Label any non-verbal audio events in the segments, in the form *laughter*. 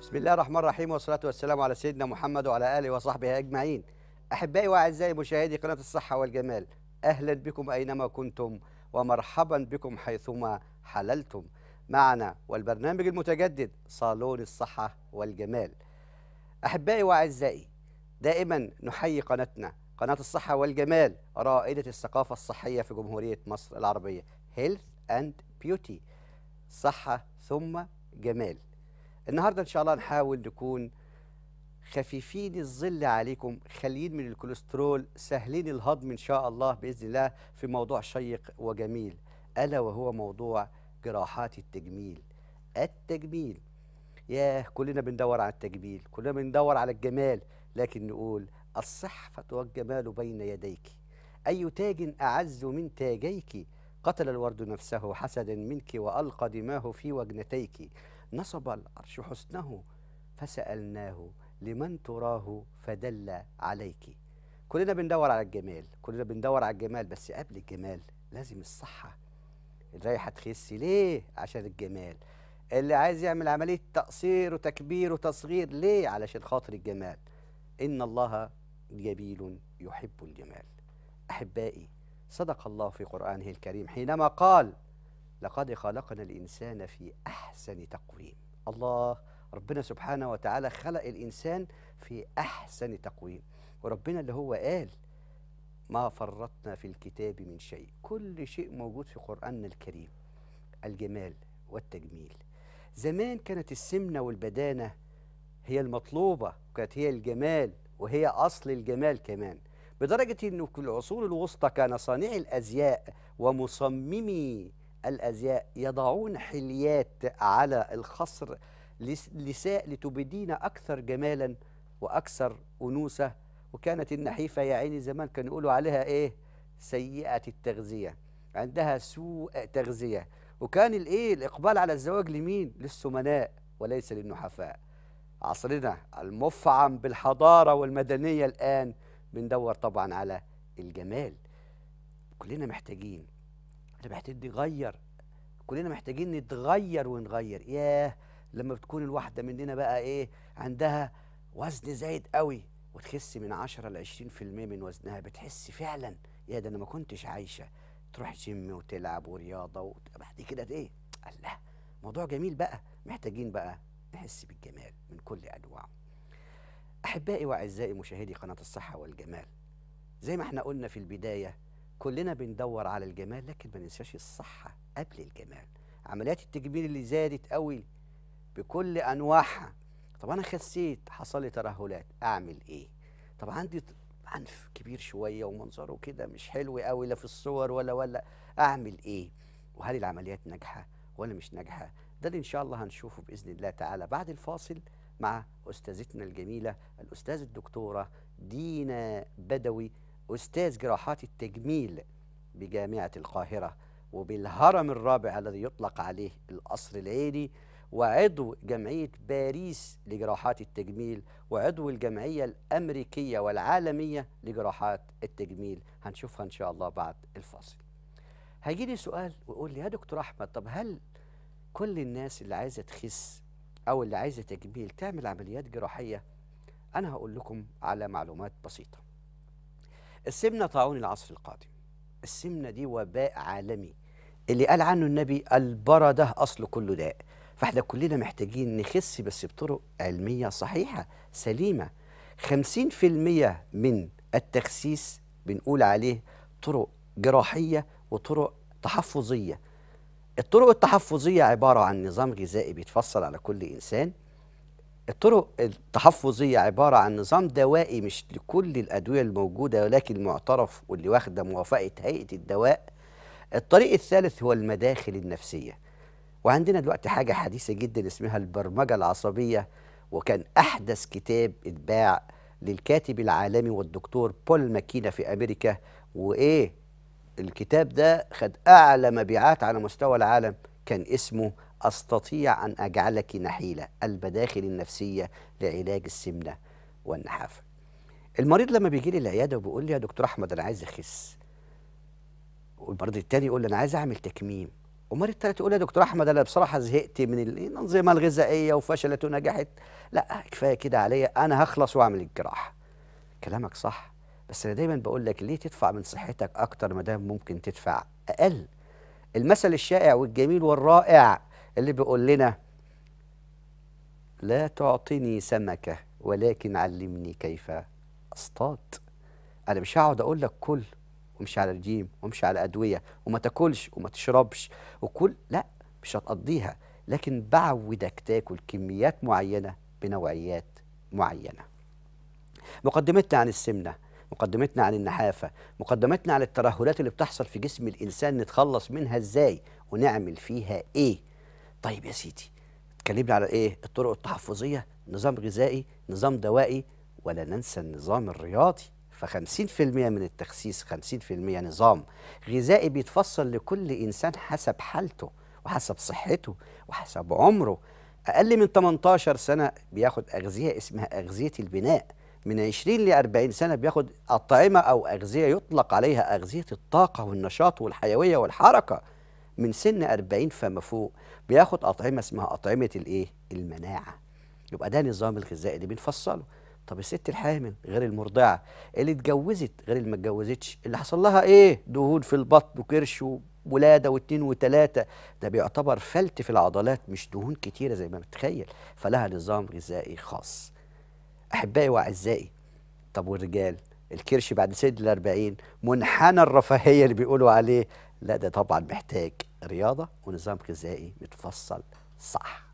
بسم الله الرحمن الرحيم والصلاة والسلام على سيدنا محمد وعلى آله وصحبه أجمعين أحبائي وأعزائي مشاهدي قناة الصحة والجمال أهلا بكم أينما كنتم ومرحبا بكم حيثما حللتم معنا والبرنامج المتجدد صالون الصحة والجمال أحبائي وأعزائي دائما نحيي قناتنا قناة الصحة والجمال رائدة الثقافة الصحية في جمهورية مصر العربية Health and Beauty صحة ثم جمال النهارده ان شاء الله نحاول نكون خفيفين الظل عليكم خاليين من الكوليسترول سهلين الهضم ان شاء الله باذن الله في موضوع شيق وجميل الا وهو موضوع جراحات التجميل التجميل ياه كلنا بندور على التجميل كلنا بندور على الجمال لكن نقول الصحة والجمال بين يديك أي تاج أعز من تاجيك قتل الورد نفسه حسدا منك وألقى دماه في وجنتيك نصب العرش حسنه فسألناه لمن تراه فدل عليك كلنا بندور على الجمال كلنا بندور على الجمال بس قبل الجمال لازم الصحة الريحة تخسي ليه عشان الجمال اللي عايز يعمل عملية تقصير وتكبير وتصغير ليه علشان خاطر الجمال إن الله جميل يحب الجمال أحبائي صدق الله في قرآنه الكريم حينما قال لقد خلقنا الإنسان في أحسن تقويم الله ربنا سبحانه وتعالى خلق الإنسان في أحسن تقويم وربنا اللي هو قال ما فرطنا في الكتاب من شيء كل شيء موجود في قرآننا الكريم الجمال والتجميل زمان كانت السمنة والبدانة هي المطلوبة كانت هي الجمال وهي أصل الجمال كمان بدرجة أنه في العصور الوسطى كان صانعي الأزياء ومصممي الأزياء يضعون حليات على الخصر لساء لتبدين أكثر جمالا وأكثر أنوثة وكانت النحيفة يا عيني زمان كانوا يقولوا عليها إيه سيئة التغذية عندها سوء تغذية وكان الإيه الإقبال على الزواج لمين للسمناء وليس للنحفاء عصرنا المفعم بالحضارة والمدنية الآن بندور طبعا على الجمال كلنا محتاجين انت محتاج تغير كلنا محتاجين نتغير ونغير ياه لما بتكون الواحده مننا بقى ايه عندها وزن زايد قوي وتخس من 10 ل 20% من وزنها بتحس فعلا يا ده انا ما كنتش عايشه تروح جيم وتلعب ورياضه وبعد كده ايه الله موضوع جميل بقى محتاجين بقى نحس بالجمال من كل انواعه احبائي واعزائي مشاهدي قناه الصحه والجمال زي ما احنا قلنا في البدايه كلنا بندور على الجمال لكن ما ننساش الصحة قبل الجمال عمليات التجميل اللي زادت قوي بكل أنواعها طب أنا خسيت حصل لي ترهلات أعمل إيه طب عندي عنف كبير شوية ومنظره كده مش حلو قوي لا في الصور ولا ولا أعمل إيه وهل العمليات ناجحة ولا مش ناجحة ده اللي إن شاء الله هنشوفه بإذن الله تعالى بعد الفاصل مع أستاذتنا الجميلة الأستاذة الدكتورة دينا بدوي أستاذ جراحات التجميل بجامعة القاهرة وبالهرم الرابع الذي يطلق عليه القصر العيني وعضو جمعية باريس لجراحات التجميل وعضو الجمعية الأمريكية والعالمية لجراحات التجميل هنشوفها إن شاء الله بعد الفاصل هيجيلي سؤال ويقول لي يا دكتور أحمد طب هل كل الناس اللي عايزة تخس أو اللي عايزة تجميل تعمل عمليات جراحية أنا هقول لكم على معلومات بسيطة السمنة طاعون العصر القادم السمنة دي وباء عالمي اللي قال عنه النبي البرده أصل كل داء فاحنا كلنا محتاجين نخس بس بطرق علمية صحيحة سليمة 50% من التخسيس بنقول عليه طرق جراحية وطرق تحفظية الطرق التحفظية عبارة عن نظام غذائي بيتفصل على كل إنسان الطرق التحفظية عبارة عن نظام دوائي مش لكل الأدوية الموجودة ولكن المعترف واللي واخدة موافقة هيئة الدواء الطريق الثالث هو المداخل النفسية وعندنا دلوقتي حاجة حديثة جدا اسمها البرمجة العصبية وكان أحدث كتاب اتباع للكاتب العالمي والدكتور بول ماكينا في أمريكا وإيه الكتاب ده خد أعلى مبيعات على مستوى العالم كان اسمه أستطيع أن أجعلك نحيلة البداخل النفسية لعلاج السمنة والنحافة المريض لما بيجي لي العيادة وبيقول لي يا دكتور أحمد أنا عايز أخس والمريض التاني يقول لي أنا عايز أعمل تكميم ومريض التالت يقول يا دكتور أحمد أنا بصراحة زهقت من الأنظمة الغذائية وفشلت ونجحت لا كفاية كده عليا أنا هخلص وأعمل الجراحة كلامك صح بس أنا دايما بقول لك ليه تدفع من صحتك أكتر ما دام ممكن تدفع أقل المثل الشائع والجميل والرائع اللي بيقول لنا لا تعطني سمكة ولكن علمني كيف أصطاد أنا مش هقعد أقول لك كل ومش على رجيم ومش على أدوية وما تاكلش وما تشربش وكل لا مش هتقضيها لكن بعودك تاكل كميات معينة بنوعيات معينة مقدمتنا عن السمنة مقدمتنا عن النحافة مقدمتنا عن الترهلات اللي بتحصل في جسم الإنسان نتخلص منها إزاي ونعمل فيها إيه طيب يا سيدي اتكلمنا على ايه الطرق التحفظيه نظام غذائي نظام دوائي ولا ننسى النظام الرياضي ف50% من التخسيس 50% نظام غذائي بيتفصل لكل انسان حسب حالته وحسب صحته وحسب عمره اقل من 18 سنه بياخد اغذيه اسمها اغذيه البناء من 20 ل 40 سنه بياخد اطعمه او اغذيه يطلق عليها اغذيه الطاقه والنشاط والحيويه والحركه من سن 40 فما فوق بياخد اطعمه اسمها اطعمه الايه؟ المناعه. يبقى ده نظام الغذائي اللي بنفصله. طب الست الحامل غير المرضعه اللي اتجوزت غير اللي ما اتجوزتش اللي حصل لها ايه؟ دهون في البطن وكرش ولاده واثنين وثلاثه ده بيعتبر فلت في العضلات مش دهون كتيره زي ما بتخيل فلها نظام غذائي خاص. احبائي واعزائي طب والرجال الكرش بعد سن ال 40 منحنى الرفاهيه اللي بيقولوا عليه لا ده طبعا محتاج رياضه ونظام غذائي متفصل صح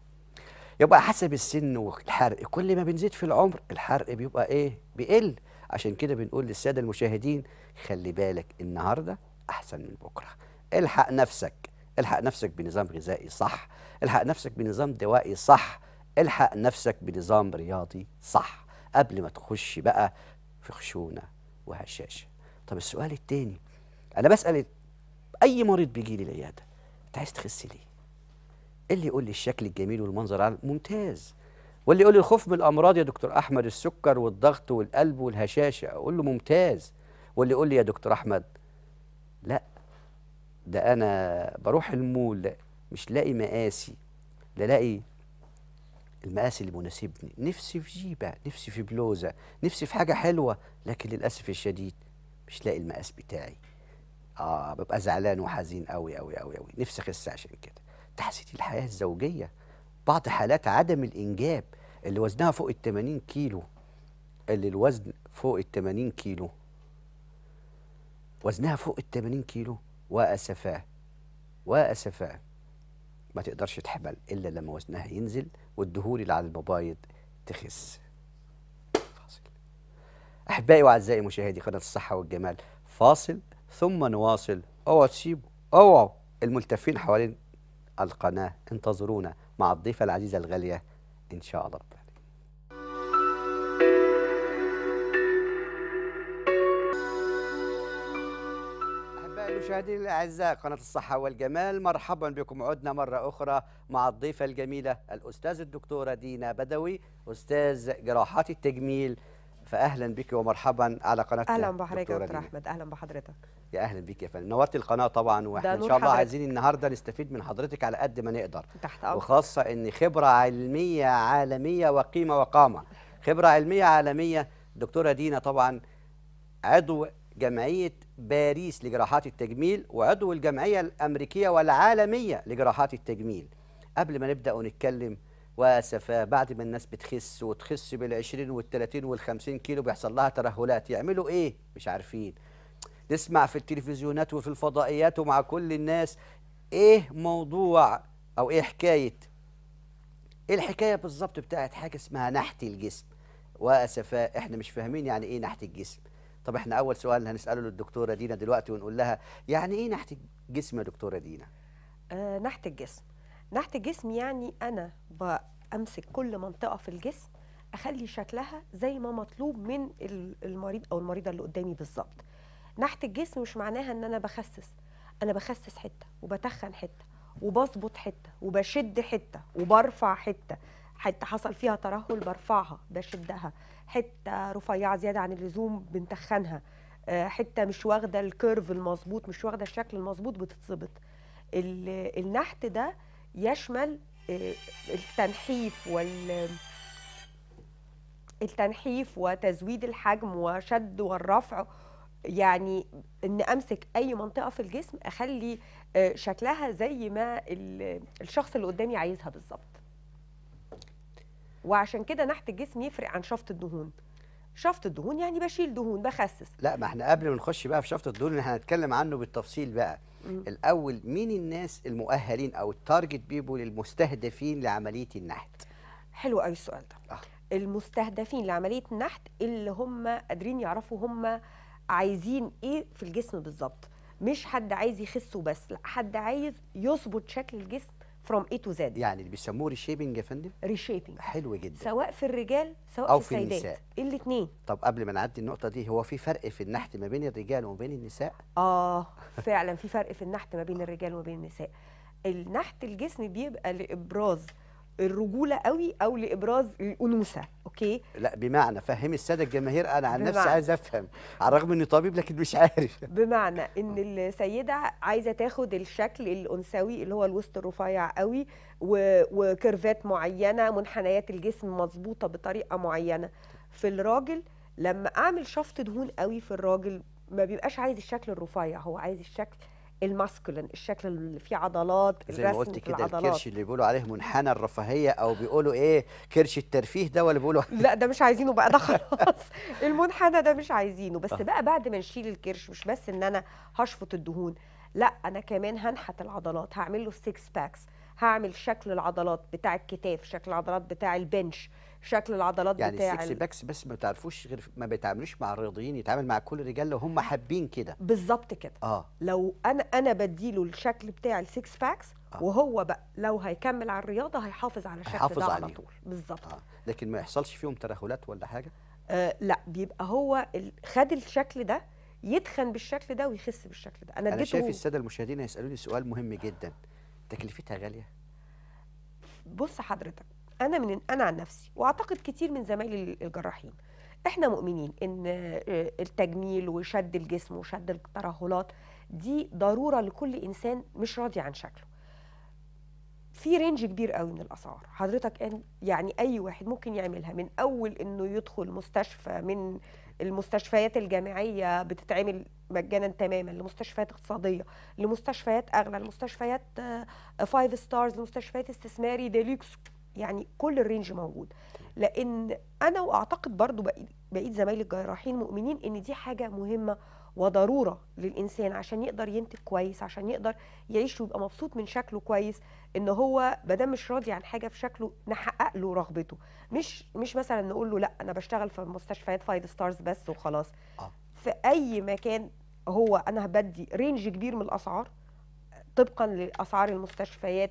يبقى حسب السن والحرق كل ما بنزيد في العمر الحرق بيبقى ايه بيقل عشان كده بنقول للساده المشاهدين خلي بالك النهارده احسن من بكره الحق نفسك الحق نفسك بنظام غذائي صح الحق نفسك بنظام دوائي صح الحق نفسك بنظام رياضي صح قبل ما تخش بقى في خشونه وهشاشه طب السؤال التاني انا بسال اي مريض بيجي لي العياده انت عايز تخس ليه اللي يقول لي الشكل الجميل والمنظر ممتاز واللي يقول لي الخوف من الامراض يا دكتور احمد السكر والضغط والقلب والهشاشه اقول له ممتاز واللي يقول لي يا دكتور احمد لا ده انا بروح المول لا مش لاقي مقاسي لا لاقي المقاس اللي مناسبني نفسي في جيبه نفسي في بلوزه نفسي في حاجه حلوه لكن للاسف الشديد مش لاقي المقاس بتاعي اه ببقى زعلان وحزين قوي قوي قوي قوي نفسي اخس عشان كده تحسيت الحياه الزوجيه بعض حالات عدم الانجاب اللي وزنها فوق ال 80 كيلو اللي الوزن فوق ال 80 كيلو وزنها فوق ال 80 كيلو واسفاه واسفاه ما تقدرش تحمل الا لما وزنها ينزل والدهون اللي على المبايض تخس فاصل احبائي واعزائي مشاهدي قناه الصحه والجمال فاصل ثم نواصل اوعوا تسيبوا اوعوا الملتفين حوالين القناه انتظرونا مع الضيفه العزيزه الغاليه ان شاء الله مشاهدينا الاعزاء قناه الصحه والجمال مرحبا بكم عدنا مره اخرى مع الضيفه الجميله الاستاذ الدكتوره دينا بدوي استاذ جراحات التجميل فاهلا بك ومرحبا على قناتنا اهلا بحضرتك دكتور احمد اهلا بحضرتك يا اهلا بيك يا فندم نورتي القناه طبعا واحنا ان شاء الله عايزين النهارده نستفيد من حضرتك على قد ما نقدر تحت وخاصه ان خبره علميه عالميه وقيمه وقامه خبره علميه عالميه دكتوره دينا طبعا عضو جمعيه باريس لجراحات التجميل وعضو الجمعيه الامريكيه والعالميه لجراحات التجميل قبل ما نبدا ونتكلم واسفه بعد ما الناس بتخس وتخس بال20 وال30 وال50 كيلو بيحصل لها ترهلات يعملوا ايه مش عارفين نسمع في التلفزيونات وفي الفضائيات ومع كل الناس ايه موضوع او ايه حكايه ايه الحكايه بالظبط بتاعت حاجه اسمها نحت الجسم واسفة احنا مش فاهمين يعني ايه نحت الجسم طب احنا اول سؤال هنساله للدكتوره دينا دلوقتي ونقول لها يعني ايه نحت الجسم يا دكتوره دينا آه نحت الجسم نحت الجسم يعني انا بامسك كل منطقه في الجسم اخلي شكلها زي ما مطلوب من المريض او المريضه اللي قدامي بالظبط نحت الجسم مش معناها ان انا بخسس انا بخسس حته وبتخن حته وبظبط حته وبشد حته وبرفع حته حته حصل فيها ترهل برفعها بشدها حته رفيعه زياده عن اللزوم بنتخنها آه، حته مش واخده الكيرف المظبوط مش واخده الشكل المظبوط بتتظبط النحت ده يشمل آه، التنحيف وال التنحيف وتزويد الحجم وشد والرفع يعني ان امسك اي منطقه في الجسم اخلي آه، شكلها زي ما الشخص اللي قدامي عايزها بالظبط وعشان كده نحت الجسم يفرق عن شفط الدهون شفط الدهون يعني بشيل دهون بخسس لا ما احنا قبل ما نخش بقى في شفط الدهون احنا هنتكلم عنه بالتفصيل بقى مم. الاول مين الناس المؤهلين او التارجت بيبول المستهدفين لعمليه النحت حلو قوي السؤال ده آه. المستهدفين لعمليه النحت اللي هم قادرين يعرفوا هم عايزين ايه في الجسم بالظبط مش حد عايز يخس وبس لا حد عايز يظبط شكل الجسم فروم اي تو زد يعني اللي بيسموه ريشيبنج يا فندم ريشيبنج حلو جدا سواء في الرجال سواء أو في, في النساء الاثنين طب قبل ما نعدي النقطه دي هو في فرق في النحت ما بين الرجال وما بين النساء اه فعلا في فرق في النحت ما بين الرجال وما بين النساء النحت الجسم بيبقى لابراز الرجوله قوي او لابراز الانوثه اوكي لا بمعنى فهمي الساده الجماهير انا عن نفسي عايز افهم على الرغم اني طبيب لكن مش عارف *laughs* بمعنى ان السيده عايزه تاخد الشكل الانثوي اللي هو الوسط الرفيع قوي وكيرفات معينه منحنيات الجسم مظبوطه بطريقه معينه في الراجل لما اعمل شفط دهون قوي في الراجل ما بيبقاش عايز الشكل الرفيع هو عايز الشكل الماسكولين الشكل اللي فيه عضلات زي ما قلت كده الكرش اللي بيقولوا عليه منحنى الرفاهيه او بيقولوا ايه كرش الترفيه ده ولا بيقولوا لا *laughs* ده مش عايزينه بقى ده خلاص *laughs* المنحنى ده مش عايزينه بس آه. بقى بعد ما نشيل الكرش مش بس ان انا هشفط الدهون لا انا كمان هنحت العضلات هعمل له 6 باكس هعمل شكل العضلات بتاع الكتاف شكل العضلات بتاع البنش شكل العضلات يعني بتاع يعني السكس باكس بس ما بتعرفوش غير ما بيتعاملوش مع الرياضيين يتعامل مع كل الرجال لو هم حابين كده بالظبط كده اه لو انا انا بديله الشكل بتاع السكس باكس آه. وهو بقى لو هيكمل على الرياضه هيحافظ على الشكل ده على طول بالظبط آه. لكن ما يحصلش فيهم ترهلات ولا حاجه آه لا بيبقى هو خد الشكل ده يتخن بالشكل ده ويخس بالشكل ده انا, أنا شايف الساده المشاهدين هيسالوني سؤال مهم جدا تكلفتها غاليه بص حضرتك انا من انا عن نفسي واعتقد كتير من زمايلي الجراحين احنا مؤمنين ان آه، التجميل وشد الجسم وشد الترهلات دي ضروره لكل انسان مش راضي عن شكله في رينج كبير قوي من الاسعار حضرتك يعني اي واحد ممكن يعملها من اول انه يدخل مستشفى من المستشفيات الجامعيه بتتعمل مجانا تماما لمستشفيات اقتصاديه لمستشفيات اغلى لمستشفيات فايف آه، ستارز لمستشفيات استثماري ديلوكس يعني كل الرينج موجود لان انا واعتقد برضو بقيت زمايلي الجراحين مؤمنين ان دي حاجه مهمه وضروره للانسان عشان يقدر ينتج كويس عشان يقدر يعيش ويبقى مبسوط من شكله كويس ان هو مادام مش راضي عن حاجه في شكله نحقق له رغبته مش مش مثلا نقول له لا انا بشتغل في مستشفيات فايف ستارز بس وخلاص آه. في اي مكان هو انا بدي رينج كبير من الاسعار طبقا لاسعار المستشفيات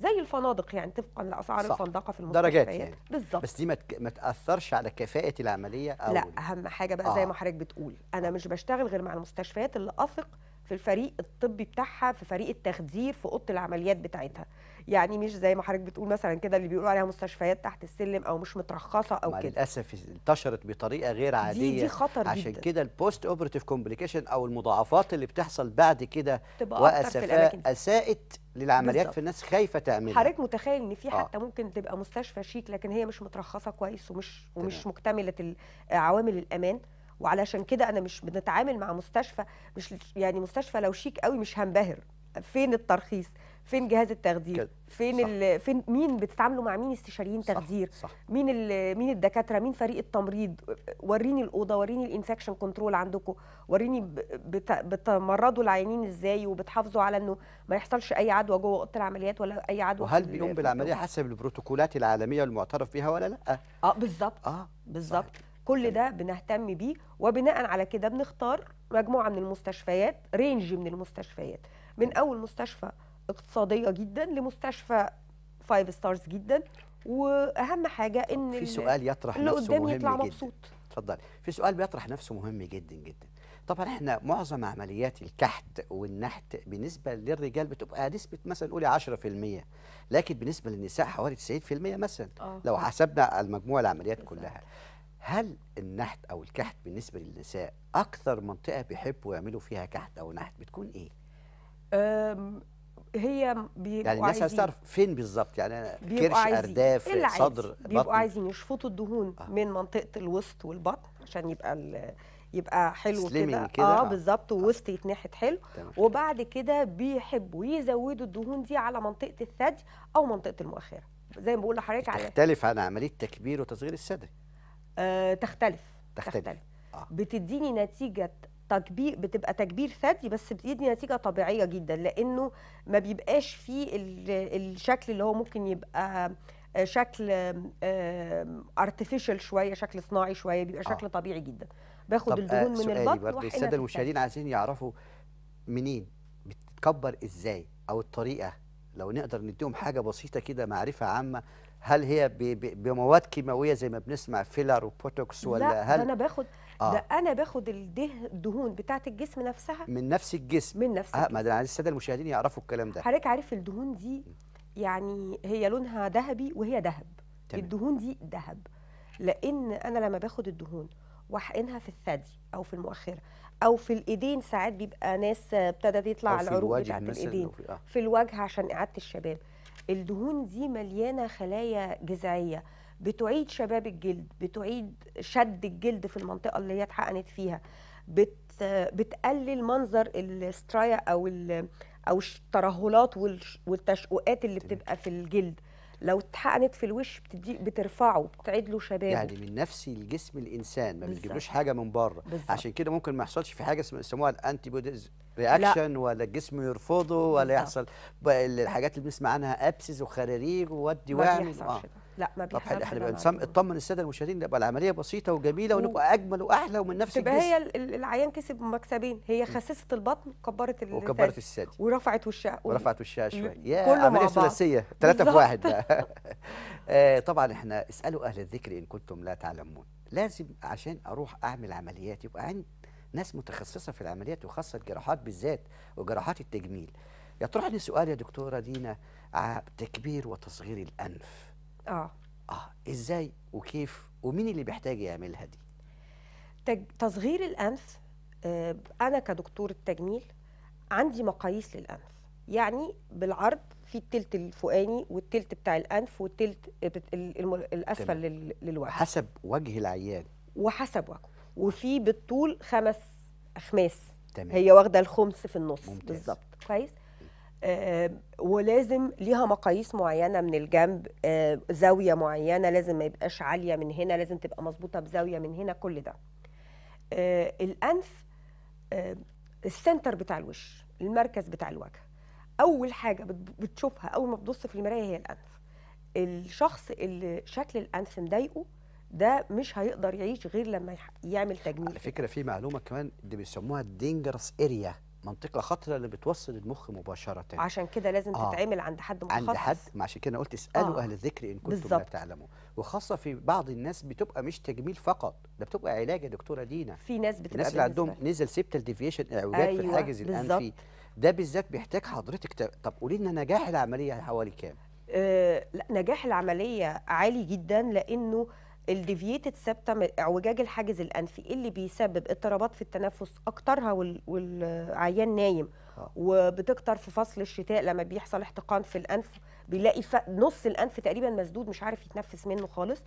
زي الفنادق يعني طبقا لاسعار صح. الفندقه في المستشفيات درجات يعني. بالظبط بس دي ما تاثرش على كفاءه العمليه أو لا اهم حاجه بقى آه. زي ما حضرتك بتقول انا آه. مش بشتغل غير مع المستشفيات اللي اثق في الفريق الطبي بتاعها في فريق التخدير في اوضه العمليات بتاعتها يعني مش زي ما حضرتك بتقول مثلا كده اللي بيقولوا عليها مستشفيات تحت السلم او مش مترخصه او كده للاسف انتشرت بطريقه غير عاديه دي, دي خطر عشان كده البوست اوبرتيف كومبليكيشن او المضاعفات اللي بتحصل بعد كده واسفاء اساءت للعمليات بالزبط. في الناس خايفه تعملها حضرتك متخيل ان في آه. حتى آه. ممكن تبقى مستشفى شيك لكن هي مش مترخصه كويس ومش ومش مكتمله عوامل الامان وعلشان كده انا مش بنتعامل مع مستشفى مش يعني مستشفى لو شيك قوي مش هنبهر فين الترخيص فين جهاز التخدير كده. فين ال... فين مين بتتعاملوا مع مين استشاريين تخدير صح. صح. مين ال... مين الدكاتره مين فريق التمريض وريني الاوضه وريني الانفكشن كنترول عندكم وريني بت... بتمرضوا العيانين ازاي وبتحافظوا على انه ما يحصلش اي عدوى جوه اوضه العمليات ولا اي عدوى وهل بيقوم بالعمليه حسب البروتوكولات العالميه المعترف بها ولا لا اه بالظبط اه بالظبط كل ده بنهتم بيه وبناء على كده بنختار مجموعه من المستشفيات رينج من المستشفيات من اول مستشفى اقتصاديه جدا لمستشفى فايف ستارز جدا واهم حاجه ان في سؤال يطرح اللي نفسه مهم يطلع جدا مبسوط اتفضل في سؤال بيطرح نفسه مهم جدا جدا طبعا احنا معظم عمليات الكحت والنحت بالنسبه للرجال بتبقى نسبه مثلا قولي 10% لكن بالنسبه للنساء حوالي 90% مثلا آه. لو حسبنا المجموع العمليات بالزبط. كلها هل النحت او الكحت بالنسبه للنساء اكثر منطقه بيحبوا يعملوا فيها كحت او نحت بتكون ايه هي بيبقوا يعني الناس عايزين تعرف فين بالظبط يعني كرش ارداف صدر بيبقوا بطن. عايزين يشفطوا الدهون آه. من منطقه الوسط والبطن عشان يبقى يبقى حلو كده آه،, اه بالظبط آه. ووسط آه. يتنحت حلو تمام. وبعد كده بيحبوا يزودوا الدهون دي على منطقه الثدي او منطقه المؤخره زي ما بقول لحضرتك على تختلف عن عمليه تكبير وتصغير الثدي آه تختلف تختلف, تختلف. آه. بتديني نتيجه تكبير بتبقى تكبير ثدي بس بتدي نتيجه طبيعيه جدا لانه ما بيبقاش فيه الشكل اللي هو ممكن يبقى آه، شكل ارتفيشال آه، شويه شكل صناعي شويه بيبقى آه. شكل آه. طبيعي جدا باخد الدهون من البطن الساده المشاهدين عايزين يعرفوا منين بتتكبر ازاي او الطريقه لو نقدر نديهم حاجه بسيطه كده معرفه عامه هل هي بمواد كيماويه زي ما بنسمع فيلر وبوتوكس ولا لا هل انا باخد آه. ده انا باخد الدهون بتاعه الجسم نفسها من نفس الجسم من نفس الجسم. آه ما ده عايز الساده المشاهدين يعرفوا الكلام ده حضرتك عارف الدهون دي يعني هي لونها ذهبي وهي ذهب الدهون دي ذهب لان انا لما باخد الدهون واحقنها في الثدي او في المؤخره او في الايدين ساعات بيبقى ناس ابتدت يطلع العروق بتاعه الايدين في, آه. في الوجه عشان اعاده الشباب الدهون دي مليانه خلايا جذعيه بتعيد شباب الجلد بتعيد شد الجلد في المنطقه اللي هي اتحقنت فيها بت بتقلل منظر السترايا او ال او الترهلات والتشققات اللي بتبقى في الجلد لو اتحقنت في الوش بتدي بترفعه بتعيد له شبابه يعني من نفس الجسم الانسان ما بتجيبلوش حاجه من بره عشان كده ممكن ما يحصلش في حاجه يسموها الانتي بوديز رياكشن ولا الجسم يرفضه ولا يحصل الحاجات اللي بنسمع عنها ابسس وخراريج وودي ما بيحصلش آه. لا ما طب احنا نسم... اطمن الساده المشاهدين نبقى العمليه بسيطه وجميله ونبقى اجمل واحلى ومن نفس تبقى هي العيان كسب مكسبين هي خسست البطن كبرت الثدي وكبرت الثدي ورفعت وشها ورفعت وشها شويه يا عمليه ثلاثيه ثلاثه في واحد *laughs* آه، طبعا احنا اسالوا اهل الذكر ان كنتم لا تعلمون لازم عشان اروح اعمل عمليات يبقى عندي ناس متخصصه في العمليات وخاصه الجراحات بالذات وجراحات التجميل يطرحني سؤال يا دكتوره دينا تكبير وتصغير الانف اه اه ازاي وكيف ومين اللي بيحتاج يعملها دي تصغير الانف آه، انا كدكتور التجميل عندي مقاييس للانف يعني بالعرض في التلت الفوقاني والتلت بتاع الانف والتلت الاسفل للوجه حسب وجه العيان وحسب وجهه وفي بالطول خمس اخماس تمام. هي واخده الخمس في النص بالظبط كويس آه، ولازم ليها مقاييس معينه من الجنب آه، زاويه معينه لازم ما يبقاش عاليه من هنا لازم تبقى مظبوطه بزاويه من هنا كل ده آه، الانف السنتر بتاع الوش المركز بتاع الوجه اول حاجه بتشوفها اول ما بتبص في المرايه هي الانف الشخص اللي شكل الانف مضايقه ده مش هيقدر يعيش غير لما يعمل تجميل على فكره في معلومه كمان دي بيسموها الدينجرس اريا منطقه خطره اللي بتوصل المخ مباشره عشان كده لازم آه. تتعمل عند حد متخصص عند حد ما عشان كده قلت اسالوا آه. اهل الذكر ان كنتم بالزبط. لا تعلموا وخاصه في بعض الناس بتبقى مش تجميل فقط ده بتبقى علاج يا دكتوره دينا في ناس بتبقى الناس اللي عندهم نزل سيبتال ديفيشن اعوجاج أيوة. في الحاجز الانفي ده بالذات بيحتاج حضرتك طب قولي لنا نجاح العمليه حوالي كام آه لا نجاح العمليه عالي جدا لانه الديفييتد سبتم اعوجاج الحاجز الانفي اللي بيسبب اضطرابات في التنفس اكترها والعيان نايم آه. وبتكتر في فصل الشتاء لما بيحصل احتقان في الانف بيلاقي نص الانف تقريبا مسدود مش عارف يتنفس منه خالص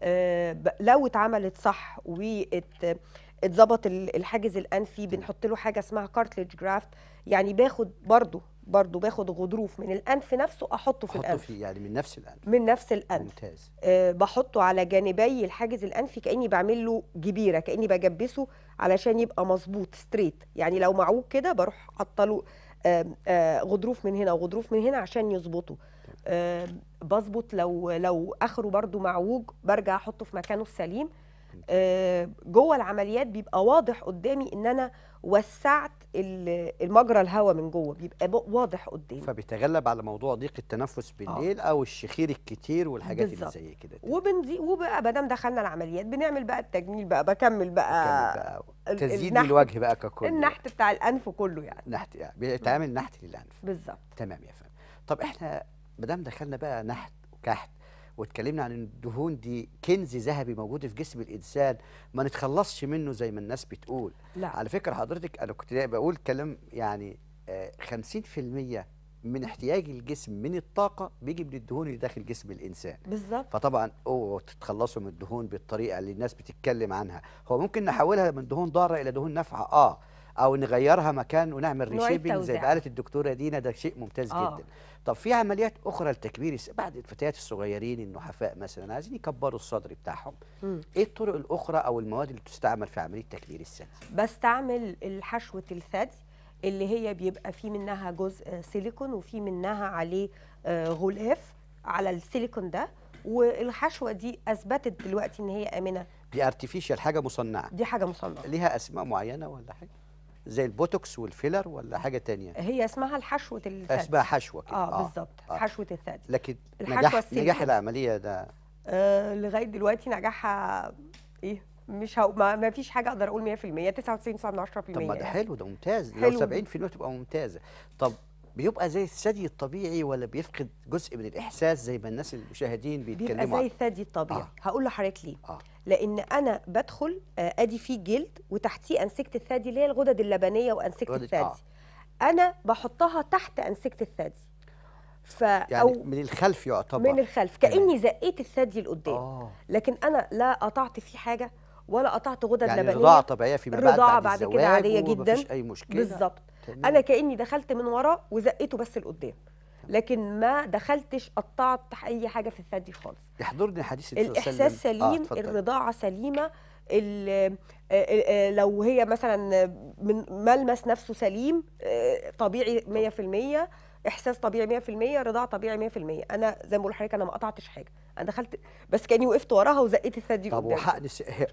آه، لو اتعملت صح واتظبط الحاجز الانفي بنحط له حاجه اسمها كارتليج جرافت يعني باخد برضه برضو باخد غضروف من الانف نفسه احطه في الانف فيه يعني من نفس الانف من نفس الانف ممتاز أه بحطه على جانبي الحاجز الانفي كاني بعمل له جبيره كاني بجبسه علشان يبقى مظبوط ستريت يعني لو معوج كده بروح حاطه أه أه غضروف من هنا وغضروف من هنا عشان يظبطه أه بظبط لو لو اخره برضو معوج برجع احطه في مكانه السليم آه، جوه العمليات بيبقى واضح قدامي ان انا وسعت المجرى الهواء من جوه بيبقى واضح قدامي فبيتغلب على موضوع ضيق التنفس بالليل آه. او الشخير الكتير والحاجات بالزبط. اللي زي كده وبنزي وبقى ما دام دخلنا العمليات بنعمل بقى التجميل بقى بكمل بقى, بقى. تزيين الوجه بقى ككل النحت بتاع الانف كله يعني نحت يعني بيتعمل نحت للانف بالظبط تمام يا فندم طب احنا ما دام دخلنا بقى نحت وكحت واتكلمنا عن الدهون دي كنز ذهبي موجود في جسم الانسان ما نتخلصش منه زي ما الناس بتقول لا. على فكره حضرتك انا كنت بقول كلام يعني 50% آه، من احتياج الجسم من الطاقة بيجي من الدهون اللي داخل جسم الإنسان بالظبط فطبعا اوه تتخلصوا من الدهون بالطريقة اللي الناس بتتكلم عنها هو ممكن نحولها من دهون ضارة إلى دهون نافعة اه أو نغيرها مكان ونعمل ريشيبنج زي ما قالت الدكتورة دينا ده شيء ممتاز آه. جدا طب في عمليات اخرى لتكبير بعد الفتيات الصغيرين النحفاء مثلا عايزين يكبروا الصدر بتاعهم م. ايه الطرق الاخرى او المواد اللي بتستعمل في عمليه تكبير الثدي بستعمل الحشوه الثدي اللي هي بيبقى في منها جزء سيليكون وفي منها عليه آه، غلاف على السيليكون ده والحشوه دي اثبتت دلوقتي ان هي امنه دي ارتفيشال حاجه مصنعه دي حاجه مصنعه ليها اسماء معينه ولا حاجه زي البوتوكس والفيلر ولا حاجه تانية هي اسمها الحشوه الثدي اسمها حشوه كده اه, آه، بالظبط آه. حشوه الثدي لكن نجاح نجاح العمليه ده آه لغايه دلوقتي نجاحها ايه مش هو ما, ما فيش حاجه اقدر اقول 100% 99 10% طب ما ده يعني. حلو ده ممتاز حلو. لو 70% تبقى ممتازه طب بيبقى زي الثدي الطبيعي ولا بيفقد جزء من الاحساس زي ما الناس المشاهدين بيتكلموا بيبقى زي الثدي الطبيعي آه. هقول لحضرتك ليه آه. لان انا بدخل آه ادي فيه جلد وتحتيه انسجه الثدي اللي هي الغدد اللبنيه وانسجه الثدي آه. انا بحطها تحت انسجه الثدي ف يعني أو من الخلف يعتبر من الخلف كاني زقيت الثدي لقدام آه. لكن انا لا قطعت فيه حاجه ولا قطعت غدد يعني لبنيه الرضاعه طبيعيه في بعد الرضاعه بعد, بعد كده عاديه جدا مفيش اي مشكله بالظبط تمام. انا كاني دخلت من وراء وزقته بس لقدام لكن ما دخلتش قطعت اي حاجه في الثدي خالص يحضرني حديث الاحساس سليم آه الرضاعه سليمه آه، آه، آه، لو هي مثلا من ملمس نفسه سليم طبيعي 100% احساس طبيعي 100% رضاعه طبيعي 100% انا زي ما بقول لحضرتك انا ما قطعتش حاجه انا دخلت بس كاني وقفت وراها وزقيت الثدي طب وحقن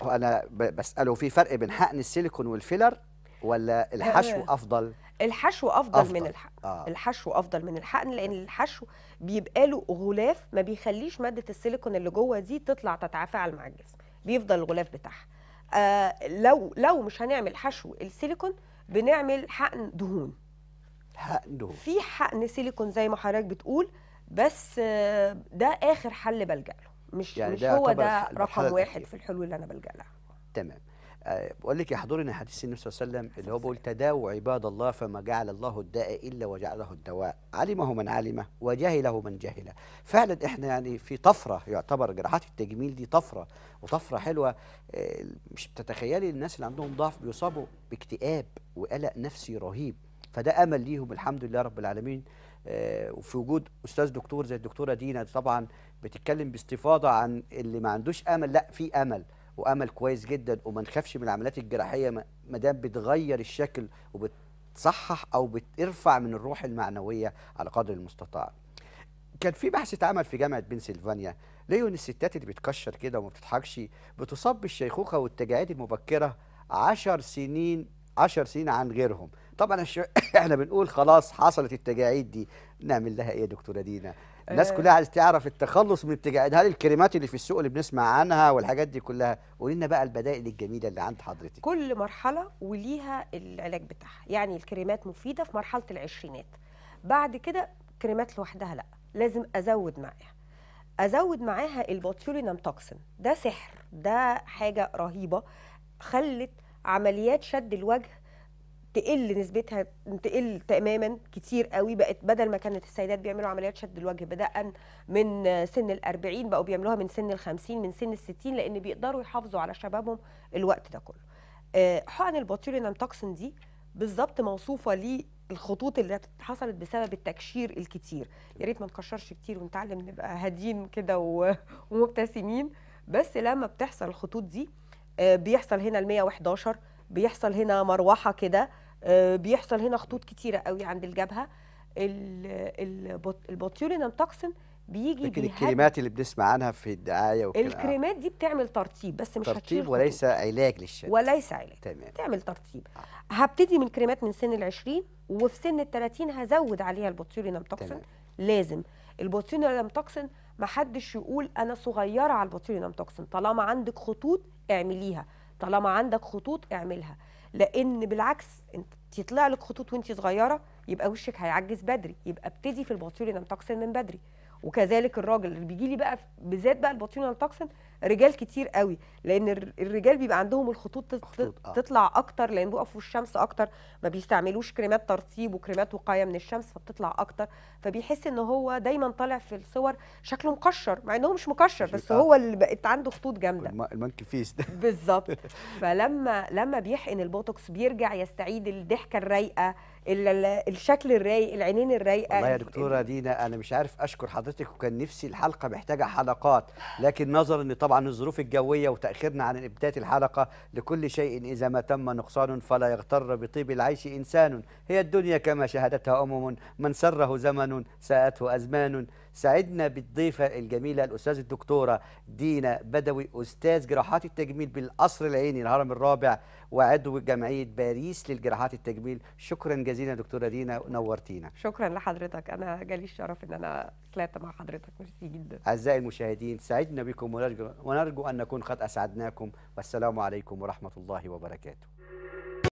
انا بساله في فرق بين حقن السيليكون والفيلر ولا الحشو افضل الحشو افضل, أفضل. من الحقن آه. الحشو افضل من الحقن لان الحشو بيبقى له غلاف ما بيخليش ماده السيليكون اللي جوه دي تطلع تتفاعل مع الجسم بيفضل الغلاف بتاعها آه لو لو مش هنعمل حشو السيليكون بنعمل حقن دهون حقن دهون في حقن سيليكون زي ما حضرتك بتقول بس ده اخر حل بلجأ له مش يعني مش هو ده رقم واحد في الحلول اللي انا بلجأ لها تمام بقول لك يحضرني حديث النبي صلى الله عليه وسلم اللي هو بيقول تداووا عباد الله فما جعل الله الداء الا وجعله الدواء علمه من علمه وجهله من جهله فعلا احنا يعني في طفره يعتبر جراحات التجميل دي طفره وطفره حلوه آه، مش بتتخيلي الناس اللي عندهم ضعف بيصابوا باكتئاب وقلق نفسي رهيب فده امل ليهم الحمد لله رب العالمين آه، وفي وجود استاذ دكتور زي الدكتوره دينا طبعا بتتكلم باستفاضه عن اللي ما عندوش امل لا في امل وامل كويس جدا وما نخافش من العمليات الجراحيه ما دام بتغير الشكل وبتصحح او بترفع من الروح المعنويه على قدر المستطاع. كان في بحث اتعمل في جامعه بنسلفانيا لقوا ان الستات اللي بتكشر كده وما بتضحكش بتصاب بالشيخوخه والتجاعيد المبكره 10 سنين 10 سنين عن غيرهم طبعا *laughs* احنا بنقول خلاص حصلت التجاعيد دي نعمل لها ايه يا دكتوره دينا الناس آه. كلها عايزه تعرف التخلص من التجاعيد هل الكريمات اللي في السوق اللي بنسمع عنها والحاجات دي كلها قولي لنا بقى البدائل الجميله اللي عند حضرتك كل مرحله وليها العلاج بتاعها يعني الكريمات مفيده في مرحله العشرينات بعد كده كريمات لوحدها لا لازم ازود معاها ازود معاها البوتيولينم توكسين ده سحر ده حاجه رهيبه خلت عمليات شد الوجه تقل نسبتها تقل تماما كتير قوي بقت بدل ما كانت السيدات بيعملوا عمليات شد الوجه بدءا من سن ال40 بقوا بيعملوها من سن ال50 من سن ال60 لان بيقدروا يحافظوا على شبابهم الوقت ده كله آه، حقن البوتيولينم توكسين دي بالظبط موصوفه للخطوط اللي حصلت بسبب التكشير الكتير يا ريت ما نكشرش كتير ونتعلم نبقى هادين كده *laughs* ومبتسمين بس لما بتحصل الخطوط دي آه، بيحصل هنا ال 111 بيحصل هنا مروحه كده آه، بيحصل هنا خطوط كتيره قوي عند الجبهه البوتيولينم توكسين بيجي لكن الكريمات اللي بنسمع عنها في الدعايه وكده الكريمات دي بتعمل ترطيب بس مش ترطيب وليس علاج للشد وليس علاج تمام بتعمل ترطيب هبتدي من كريمات من سن ال 20 وفي سن ال 30 هزود عليها البوتيولينم توكسين لازم البوتيولينم توكسين ما حدش يقول انا صغيره على البوتيولينم توكسين طالما عندك خطوط اعمليها طالما عندك خطوط اعملها لان بالعكس انت يطلع لك خطوط وانت صغيره يبقى وشك هيعجز بدري يبقى ابتدي في البطيول توكسين من بدري وكذلك الراجل اللي بيجي لي بقى بالذات بقى البطيول توكسين رجال كتير قوي لان الرجال بيبقى عندهم الخطوط آه. تطلع اكتر لان بيقفوا الشمس اكتر ما بيستعملوش كريمات ترطيب وكريمات وقايه من الشمس فبتطلع اكتر فبيحس ان هو دايما طالع في الصور شكله مقشر مع انه مش مكشر بس هو اللي بقت عنده خطوط جامده فيس ده *laughs* بالظبط *laughs* فلما لما بيحقن البوتوكس بيرجع يستعيد الضحكه الرايقه الشكل الرايق العينين الرايقه والله يا دكتوره دينا انا مش عارف اشكر حضرتك وكان نفسي الحلقه محتاجه حلقات لكن نظرا ان طبعا طبعا الظروف الجوية وتأخيرنا عن إبدات الحلقة لكل شيء إذا ما تم نقصان فلا يغتر بطيب العيش إنسان هي الدنيا كما شهدتها أمم من سره زمن ساءته أزمان سعدنا بالضيفة الجميلة الأستاذ الدكتورة دينا بدوي أستاذ جراحات التجميل بالقصر العيني الهرم الرابع وعضو جمعية باريس للجراحات التجميل شكرا جزيلا دكتورة دينا نورتينا شكرا لحضرتك أنا جالي الشرف أن أنا طلعت مع حضرتك ميرسي جدا أعزائي المشاهدين سعدنا بكم ونرجو, ونرجو أن نكون قد أسعدناكم والسلام عليكم ورحمة الله وبركاته